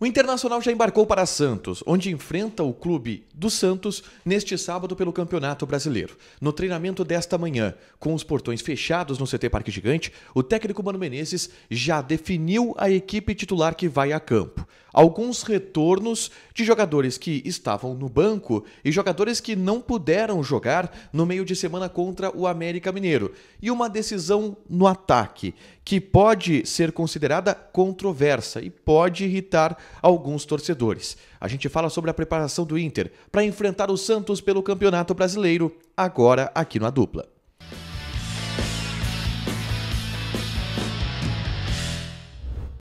O Internacional já embarcou para Santos, onde enfrenta o clube do Santos neste sábado pelo Campeonato Brasileiro. No treinamento desta manhã, com os portões fechados no CT Parque Gigante, o técnico Mano Menezes já definiu a equipe titular que vai a campo alguns retornos de jogadores que estavam no banco e jogadores que não puderam jogar no meio de semana contra o América Mineiro. E uma decisão no ataque que pode ser considerada controversa e pode irritar alguns torcedores. A gente fala sobre a preparação do Inter para enfrentar o Santos pelo Campeonato Brasileiro agora aqui na dupla.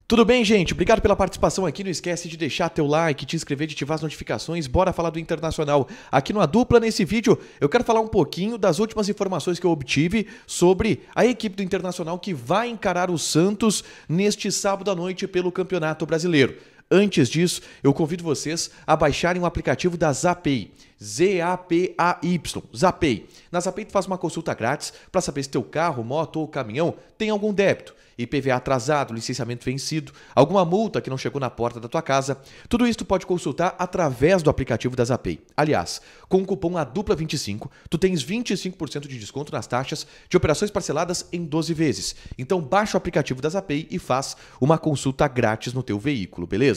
Tudo bem, gente? Obrigado pela participação aqui. Não esquece de deixar teu like, te inscrever, de ativar as notificações. Bora falar do Internacional. Aqui no A Dupla, nesse vídeo, eu quero falar um pouquinho das últimas informações que eu obtive sobre a equipe do Internacional que vai encarar o Santos neste sábado à noite pelo Campeonato Brasileiro. Antes disso, eu convido vocês a baixarem o aplicativo da Zapay. Z-A-P-A-Y, Zapay. Na Zapay tu faz uma consulta grátis para saber se teu carro, moto ou caminhão tem algum débito, IPVA atrasado, licenciamento vencido, alguma multa que não chegou na porta da tua casa. Tudo isso pode consultar através do aplicativo da Zapay. Aliás, com o cupom a dupla 25, tu tens 25% de desconto nas taxas de operações parceladas em 12 vezes. Então baixa o aplicativo da Zapay e faz uma consulta grátis no teu veículo, beleza?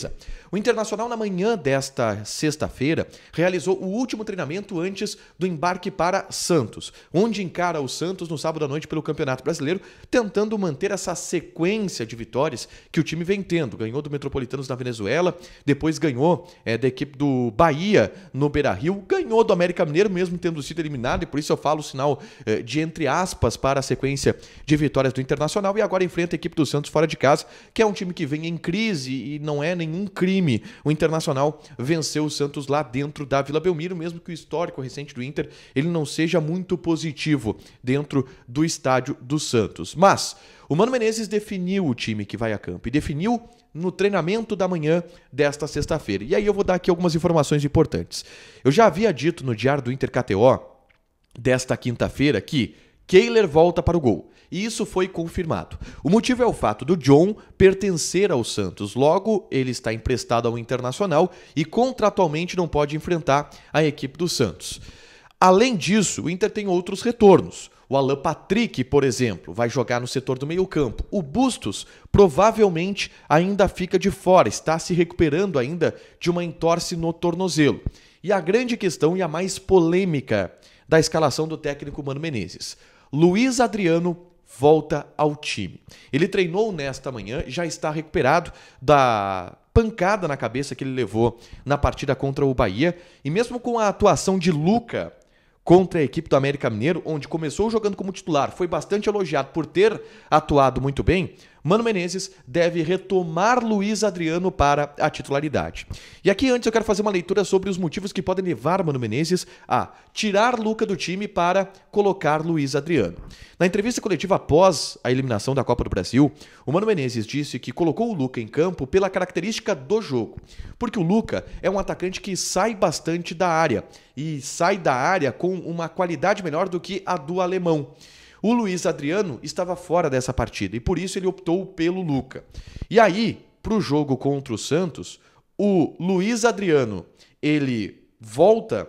O Internacional, na manhã desta sexta-feira, realizou o último treinamento antes do embarque para Santos, onde encara o Santos no sábado à noite pelo Campeonato Brasileiro, tentando manter essa sequência de vitórias que o time vem tendo. Ganhou do Metropolitanos na Venezuela, depois ganhou é, da equipe do Bahia no Beira Rio, ganhou do América Mineiro, mesmo tendo sido eliminado, e por isso eu falo o sinal é, de entre aspas para a sequência de vitórias do Internacional, e agora enfrenta a equipe do Santos fora de casa, que é um time que vem em crise e não é nem nenhum crime. O Internacional venceu o Santos lá dentro da Vila Belmiro, mesmo que o histórico recente do Inter ele não seja muito positivo dentro do estádio do Santos. Mas o Mano Menezes definiu o time que vai a campo e definiu no treinamento da manhã desta sexta-feira. E aí eu vou dar aqui algumas informações importantes. Eu já havia dito no Diário do Inter KTO desta quinta-feira que Kehler volta para o gol. E isso foi confirmado. O motivo é o fato do John pertencer ao Santos. Logo, ele está emprestado ao Internacional e contratualmente não pode enfrentar a equipe do Santos. Além disso, o Inter tem outros retornos. O Alan Patrick, por exemplo, vai jogar no setor do meio-campo. O Bustos provavelmente ainda fica de fora, está se recuperando ainda de uma entorse no tornozelo. E a grande questão e a mais polêmica da escalação do técnico Mano Menezes. Luiz Adriano volta ao time. Ele treinou nesta manhã, já está recuperado da pancada na cabeça que ele levou na partida contra o Bahia. E mesmo com a atuação de Luca contra a equipe do América Mineiro, onde começou jogando como titular, foi bastante elogiado por ter atuado muito bem. Mano Menezes deve retomar Luiz Adriano para a titularidade. E aqui antes eu quero fazer uma leitura sobre os motivos que podem levar Mano Menezes a tirar Luca do time para colocar Luiz Adriano. Na entrevista coletiva após a eliminação da Copa do Brasil, o Mano Menezes disse que colocou o Luca em campo pela característica do jogo, porque o Luca é um atacante que sai bastante da área e sai da área com uma qualidade melhor do que a do alemão. O Luiz Adriano estava fora dessa partida e por isso ele optou pelo Luca. E aí, para o jogo contra o Santos, o Luiz Adriano ele volta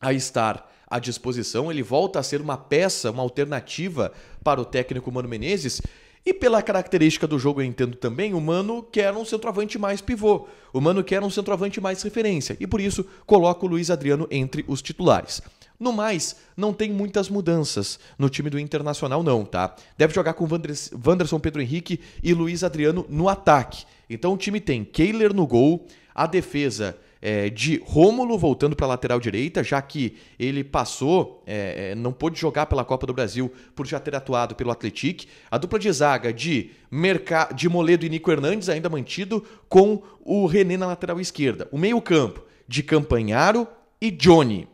a estar à disposição, ele volta a ser uma peça, uma alternativa para o técnico Mano Menezes. E pela característica do jogo, eu entendo também, o Mano quer um centroavante mais pivô. O Mano quer um centroavante mais referência. E por isso, coloca o Luiz Adriano entre os titulares. No mais, não tem muitas mudanças no time do Internacional, não, tá? Deve jogar com Wanders, Vanderson Pedro Henrique e Luiz Adriano no ataque. Então o time tem Kehler no gol, a defesa é, de Rômulo voltando para a lateral direita, já que ele passou, é, é, não pôde jogar pela Copa do Brasil por já ter atuado pelo Atletic. A dupla de zaga de, Merca, de Moledo e Nico Hernandes, ainda mantido, com o René na lateral esquerda. O meio-campo de Campanharo e Johnny.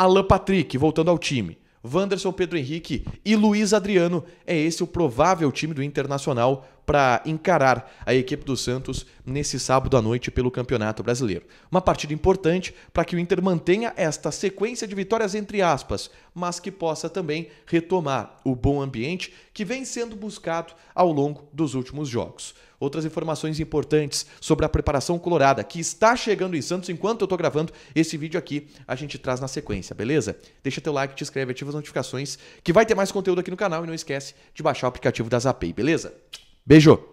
Alan Patrick, voltando ao time. Wanderson, Pedro Henrique e Luiz Adriano. É esse o provável time do Internacional para encarar a equipe do Santos nesse sábado à noite pelo Campeonato Brasileiro. Uma partida importante para que o Inter mantenha esta sequência de vitórias entre aspas, mas que possa também retomar o bom ambiente que vem sendo buscado ao longo dos últimos jogos. Outras informações importantes sobre a preparação colorada que está chegando em Santos enquanto eu estou gravando esse vídeo aqui, a gente traz na sequência, beleza? Deixa teu like, te inscreve, ativa as notificações, que vai ter mais conteúdo aqui no canal e não esquece de baixar o aplicativo da Zapay, beleza? Beijo!